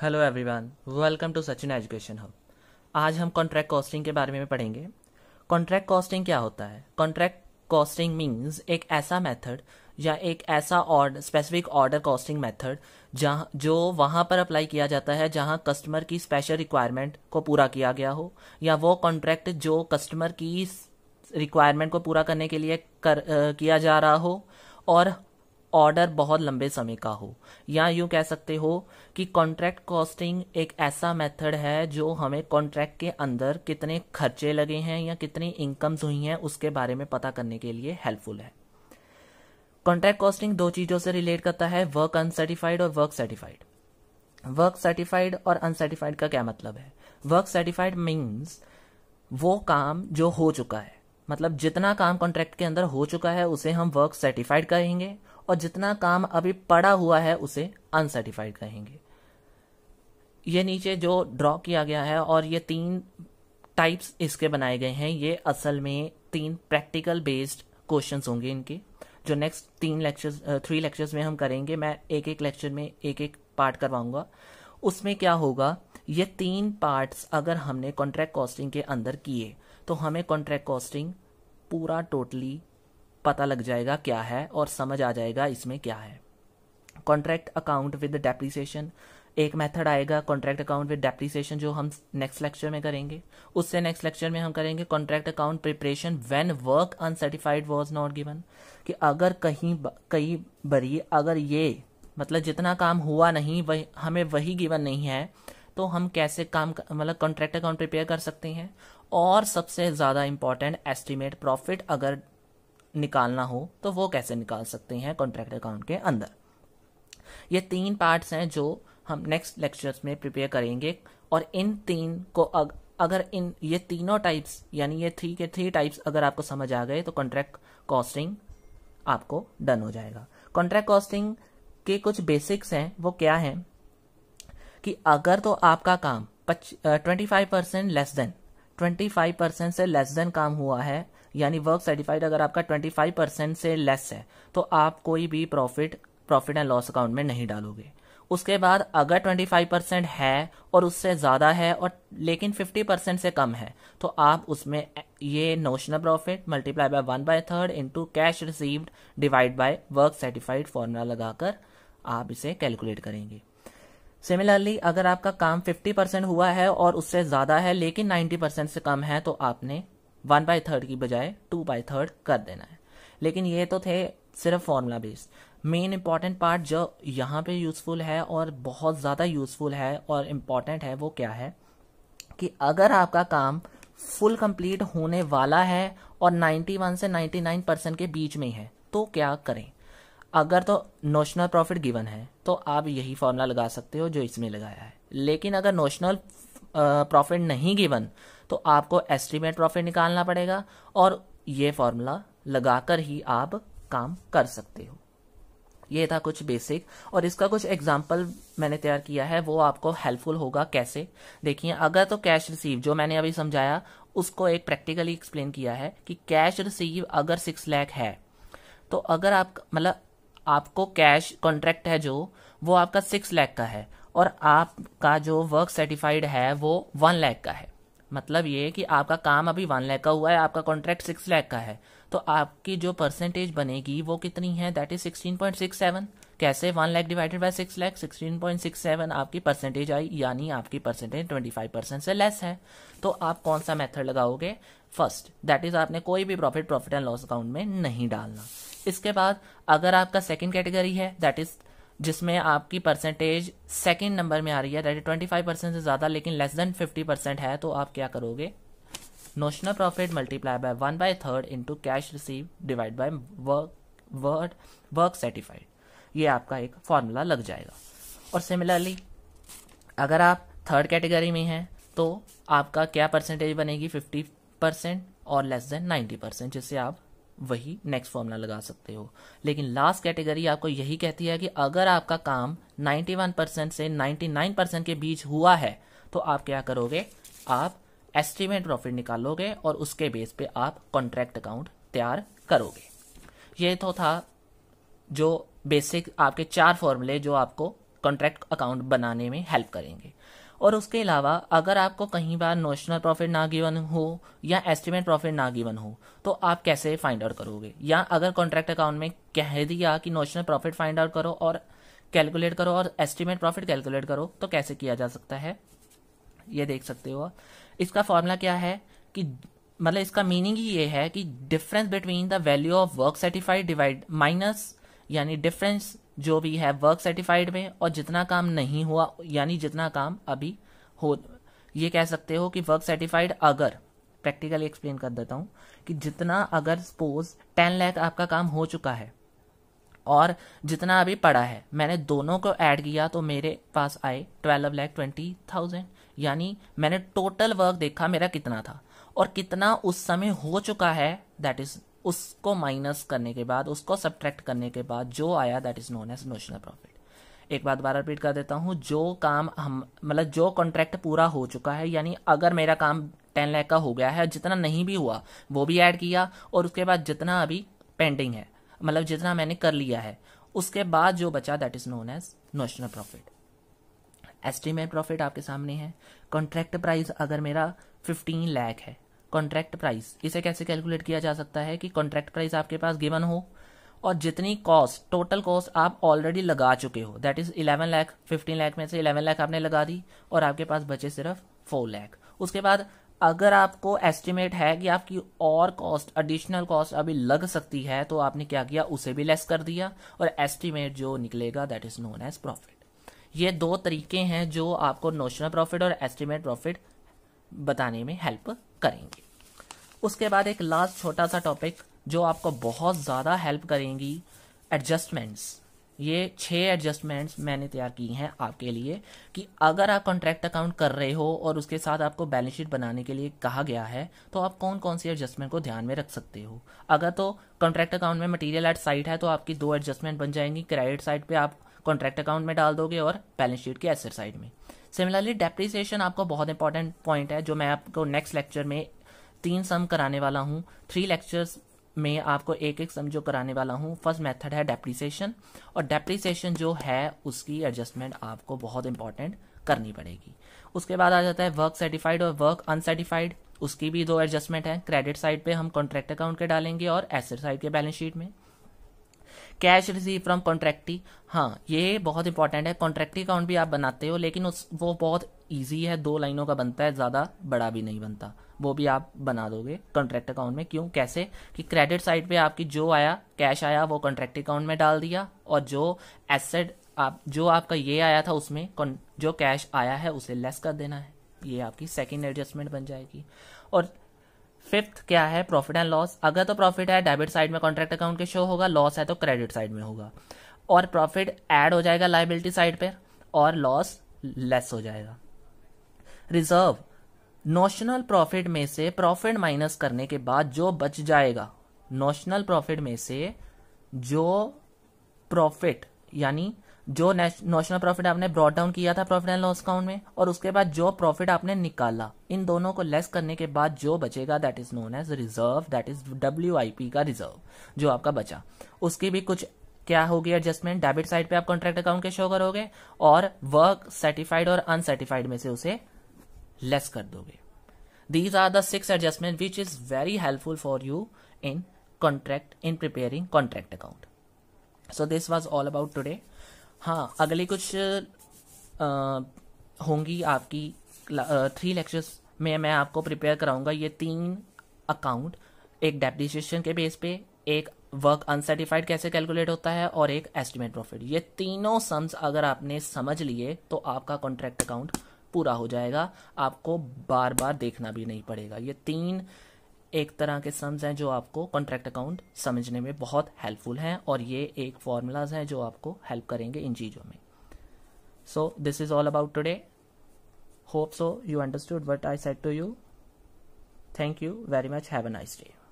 hello everyone welcome to Sachin education hub आज हम contract costing के बारे में पढ़ेंगे कॉन्ट्रैक्ट कॉस्टिंग क्या होता है कॉन्ट्रैक्ट कॉस्टिंग मींस एक ऐसा मेथड या एक ऐसा order specific order costing method जहाँ जो वहाँ पर अप्लाई किया जाता है जहाँ कस्टमर की स्पेशल रिक्वायरमेंट को पूरा किया गया हो या वो कॉन्ट्रैक्ट जो कस्टमर की रिक्वायरमेंट को पूरा करने के लिए कर, आ, किया जा रहा हो और ऑर्डर बहुत लंबे समय का हो या यूं कह सकते हो कि कॉन्ट्रैक्ट कॉस्टिंग एक ऐसा मेथड है जो हमें कॉन्ट्रैक्ट के अंदर कितने खर्चे लगे हैं या कितनी इनकम्स हुई हैं उसके बारे में पता करने के लिए हेल्पफुल है कॉन्ट्रैक्ट कॉस्टिंग दो चीजों से रिलेट करता है वर्क अनसर्टिफाइड और वर्क सर्टिफाइड वर्क सर्टिफाइड और अनसर्टिफाइड का क्या मतलब है वर्क सर्टिफाइड मीन्स वो काम जो हो चुका है मतलब जितना काम कॉन्ट्रैक्ट के अंदर हो चुका है उसे हम वर्क सर्टिफाइड कहेंगे और जितना काम अभी पड़ा हुआ है उसे अनसर्टिफाइड कहेंगे ये नीचे जो ड्रॉ किया गया है और ये तीन टाइप्स इसके बनाए गए हैं ये असल में तीन प्रैक्टिकल बेस्ड क्वेश्चन होंगे इनके जो नेक्स्ट तीन लेक्चर्स थ्री लेक्चर्स में हम करेंगे मैं एक एक लेक्चर में एक एक पार्ट करवाऊंगा उसमें क्या होगा ये तीन पार्ट्स अगर हमने कॉन्ट्रैक्ट कॉस्टिंग के अंदर किए तो हमें कॉन्ट्रैक्ट कॉस्टिंग पूरा टोटली पता लग जाएगा क्या है और समझ आ जाएगा इसमें क्या है कॉन्ट्रैक्ट अकाउंट विद डेप्रीसिएशन एक मेथड आएगा कॉन्ट्रैक्ट अकाउंट विद डेप्रीसिएशन जो हम नेक्स्ट लेक्चर में करेंगे उससे नेक्स्ट लेक्चर में हम करेंगे contract account preparation when work uncertified was not given कि अगर कहीं कई बरी अगर ये मतलब जितना काम हुआ नहीं वही हमें वही गिवन नहीं है तो हम कैसे काम मतलब कॉन्ट्रैक्ट अकाउंट प्रिपेयर कर सकते हैं और सबसे ज़्यादा इंपॉर्टेंट एस्टिमेट प्रॉफिट अगर निकालना हो तो वो कैसे निकाल सकते हैं कॉन्ट्रैक्ट अकाउंट के अंदर ये तीन पार्ट्स हैं जो हम नेक्स्ट लेक्चर्स में प्रिपेयर करेंगे और इन तीन को अग, अगर इन ये तीनों टाइप्स यानी ये थ्री के थ्री टाइप्स अगर आपको समझ आ गए तो कॉन्ट्रैक्ट कॉस्टिंग आपको डन हो जाएगा कॉन्ट्रैक्ट कॉस्टिंग के कुछ बेसिक्स हैं वो क्या हैं कि अगर तो आपका काम twenty five percent less than twenty five percent से लेस देन काम हुआ है यानी वर्क सर्टिफाइड अगर आपका 25 परसेंट से लेस है तो आप कोई भी profit profit and loss account में नहीं डालोगे उसके बाद अगर 25 परसेंट है और उससे ज़्यादा है और लेकिन 50 परसेंट से कम है तो आप उसमें ये notional profit multiply by one by third into cash received divide by work certified formula लगाकर आप इसे कैलकुलेट करेंगे सिमिलरली अगर आपका काम 50 परसेंट हुआ है और उससे ज़्यादा है लेकिन 90 परसेंट से कम है तो आपने वन बाई थर्ड की बजाय टू बाई थर्ड कर देना है लेकिन ये तो थे सिर्फ formula based main important part जो यहाँ पे यूज़फुल है और बहुत ज़्यादा यूज़फुल है और इम्पॉर्टेंट है वो क्या है कि अगर आपका काम फुल कंप्लीट होने वाला है और 91 से 99 परसेंट के बीच में है तो क्या करें अगर तो नोशनल प्रॉफिट गिवन है तो आप यही फॉर्मूला लगा सकते हो जो इसमें लगाया है लेकिन अगर नोशनल प्रॉफिट नहीं गिवन तो आपको एस्टिमेट प्रॉफिट निकालना पड़ेगा और ये फॉर्मूला लगाकर ही आप काम कर सकते हो ये था कुछ बेसिक और इसका कुछ एग्जाम्पल मैंने तैयार किया है वो आपको हेल्पफुल होगा कैसे देखिए अगर तो कैश रिसीव जो मैंने अभी समझाया उसको एक प्रैक्टिकली एक्सप्लेन किया है कि कैश रिसीव अगर सिक्स लैख है तो अगर आप मतलब आपको कैश कॉन्ट्रैक्ट है जो वो आपका सिक्स लैख का है और आपका जो वर्क सर्टिफाइड है वो वन लैख का है मतलब ये कि आपका काम अभी वन लैख का हुआ है आपका कॉन्ट्रैक्ट सिक्स लैख का है तो आपकी जो परसेंटेज बनेगी वो कितनी है that is sixteen point six seven कैसे one lakh divided by six lakh sixteen point six seven आपकी परसेंटेज आई यानी आपकी परसेंटेज ट्वेंटी फाइव परसेंट से लेस है तो आप कौन सा मेथड लगाओगे फर्स्ट दैट इज आपने कोई भी profit profit and loss account में नहीं डालना इसके बाद अगर आपका सेकेंड कैटेगरी है दैट इज जिसमें आपकी परसेंटेज सेकेंड नंबर में आ रही है दैट ट्वेंटी फाइव परसेंट से ज़्यादा लेकिन लेस देन फिफ्टी परसेंट है तो आप क्या करोगे notional profit multiply by one by third into cash receive divide by work word work certified ये आपका एक फॉर्मूला लग जाएगा और सिमिलरली अगर आप थर्ड कैटेगरी में हैं तो आपका क्या परसेंटेज बनेगी फिफ्टी परसेंट और लेस देन नाइन्टी परसेंट जिससे आप वही नेक्स्ट फॉर्मूला लगा सकते हो लेकिन लास्ट कैटेगरी आपको यही कहती है कि अगर आपका काम 91 परसेंट से 99 परसेंट के बीच हुआ है तो आप क्या करोगे आप एस्टिमेट प्रॉफिट निकालोगे और उसके बेस पे आप कॉन्ट्रैक्ट अकाउंट तैयार करोगे ये तो था जो बेसिक आपके चार फॉर्मूले जो आपको कॉन्ट्रैक्ट अकाउंट बनाने में हेल्प करेंगे और उसके अलावा अगर आपको कहीं बार नोशनल प्रॉफिट ना गिवन हो या एस्टिमेट प्रॉफिट ना गिवन हो तो आप कैसे फाइंड आउट करोगे या अगर कॉन्ट्रैक्ट अकाउंट में कह दिया कि नोशनल प्रॉफिट फाइंड आउट करो और कैलकुलेट करो और एस्टिमेट प्रॉफिट कैलकुलेट करो तो कैसे किया जा सकता है ये देख सकते हो इसका फॉर्मूला क्या है कि मतलब इसका मीनिंग ही ये है कि difference between the value of work certified divide minus यानी डिफरेंस जो भी है वर्क सर्टिफाइड में और जितना काम नहीं हुआ यानी जितना काम अभी हो ये कह सकते हो कि वर्क सर्टिफाइड अगर प्रैक्टिकली एक्सप्लेन कर देता हूं कि जितना अगर सपोज टेन लैख आपका काम हो चुका है और जितना अभी पड़ा है मैंने दोनों को ऐड किया तो मेरे पास आए ट्वेल्व लैख ट्वेंटी थाउजेंड यानी मैंने टोटल वर्क देखा मेरा कितना था और कितना उस समय हो चुका है दैट इज उसको माइनस करने के बाद उसको सब्ट्रैक्ट करने के बाद जो आया that is known as notional profit एक बार दोबारा रिपीट कर देता हूँ जो काम हम मतलब जो कॉन्ट्रैक्ट पूरा हो चुका है यानी अगर मेरा काम टेन लैख का हो गया है जितना नहीं भी हुआ वो भी ऐड किया और उसके बाद जितना अभी पेंडिंग है मतलब जितना मैंने कर लिया है उसके बाद जो बचा that is known as notional profit estimate profit आपके सामने है कॉन्ट्रैक्ट प्राइस अगर मेरा फिफ्टीन लैख है कॉन्ट्रैक्ट प्राइस इसे कैसे कैलकुलेट किया जा सकता है कि कॉन्ट्रैक्ट प्राइस आपके पास गिवन हो और जितनी कॉस्ट टोटल कॉस्ट आप ऑलरेडी लगा चुके हो दैट इज 11 लाख 15 लाख में से 11 लाख आपने लगा दी और आपके पास बचे सिर्फ 4 लाख उसके बाद अगर आपको एस्टिमेट है कि आपकी और कॉस्ट एडिशनल कॉस्ट अभी लग सकती है तो आपने क्या किया उसे भी लेस कर दिया और एस्टिमेट जो निकलेगा that is known as profit ये दो तरीके हैं जो आपको नोशनल प्रॉफिट और एस्टिमेट प्रॉफिट बताने में हेल्प करेंगे उसके बाद एक लास्ट छोटा सा टॉपिक जो आपको बहुत ज़्यादा हेल्प करेंगी एडजस्टमेंट्स ये छह एडजस्टमेंट्स मैंने तैयार की हैं आपके लिए कि अगर आप कॉन्ट्रैक्ट अकाउंट कर रहे हो और उसके साथ आपको बैलेंस शीट बनाने के लिए कहा गया है तो आप कौन कौन सी एडजस्टमेंट को ध्यान में रख सकते हो अगर तो कॉन्ट्रैक्ट अकाउंट में मटेरियल एट साइट है तो आपकी दो एडजस्टमेंट बन जाएंगी क्रेडिट साइट पे आप कॉन्ट्रैक्ट अकाउंट में डाल दोगे और बैलेंस शीट के एसेट साइड में सिमिलरली डेप्रिसिएशन आपका बहुत इंपॉर्टेंट पॉइंट है जो मैं आपको नेक्स्ट लेक्चर में तीन सम कराने वाला हूँ थ्री लेक्चर्स में आपको एक एक सम जो कराने वाला हूँ फर्स्ट मेथड है डेप्रिसिएशन और डेप्रिसिएशन जो है उसकी एडजस्टमेंट आपको बहुत इंपॉर्टेंट करनी पड़ेगी उसके बाद आ जाता है वर्क सर्टिफाइड और वर्क अनसर्टिफाइड उसकी भी दो एडजस्टमेंट है क्रेडिट साइड पे हम कॉन्ट्रैक्ट अकाउंट के डालेंगे और एसेट साइड के बैलेंस शीट में कैश रिसीव फ्रॉम कॉन्ट्रैक्टी हाँ ये बहुत इंपॉर्टेंट है कॉन्ट्रैक्टी अकाउंट भी आप बनाते हो लेकिन उस वो बहुत ईजी है दो लाइनों का बनता है ज़्यादा बड़ा भी नहीं बनता वो भी आप बना दोगे कॉन्ट्रैक्ट अकाउंट में क्यों कैसे कि क्रेडिट साइड पे आपकी जो आया कैश आया वो कॉन्ट्रैक्ट अकाउंट में डाल दिया और जो एसेट आप जो आपका ये आया था उसमें जो कैश आया है उसे लेस कर देना है ये आपकी सेकेंड एडजस्टमेंट बन जाएगी और फिफ्थ क्या है प्रॉफिट एंड लॉस अगर तो प्रॉफिट है डेबिट साइड में कॉन्ट्रैक्ट अकाउंट के शो होगा लॉस है तो क्रेडिट साइड में होगा और प्रॉफिट ऐड हो जाएगा लाइबिलिटी साइड पर और लॉस लेस हो जाएगा रिजर्व नोशनल प्रॉफिट में से प्रॉफिट माइनस करने के बाद जो बच जाएगा नोशनल प्रॉफिट में से जो प्रॉफिट यानी जो नोशनल प्रॉफिट आपने ब्रॉड डाउन किया था प्रॉफिट एंड लॉस अकाउंट में और उसके बाद जो प्रॉफिट आपने निकाला इन दोनों को लेस करने के बाद जो बचेगा that is known as reserve that is W का रिजर्व जो आपका बचा उसकी भी कुछ क्या होगी एडजस्टमेंट डेबिट साइड पे आप कॉन्ट्रैक्ट अकाउंट के शो करोगे और वर्क सर्टिफाइड और अनसर्टिफाइड में से उसे लेस कर दोगे these are the six adjustment which is very helpful for you in contract in preparing contract account so this was all about today हाँ अगले कुछ आ, होंगी आपकी थ्री लेक्चर्स में मैं आपको प्रिपेयर कराऊंगा ये तीन अकाउंट एक डेप्रिसिएशन के बेस पे एक वर्क अनसर्टिफाइड कैसे कैलकुलेट होता है और एक एस्टिमेट प्रॉफिट ये तीनों सम्स अगर आपने समझ लिए तो आपका कॉन्ट्रैक्ट अकाउंट पूरा हो जाएगा आपको बार बार देखना भी नहीं पड़ेगा ये तीन एक तरह के सम्स हैं जो आपको कॉन्ट्रैक्ट अकाउंट समझने में बहुत हेल्पफुल हैं और ये एक फॉर्मूलाज हैं जो आपको हेल्प करेंगे इन चीज़ों में so this is all about today hope so you understood what I said to you thank you very much have a nice day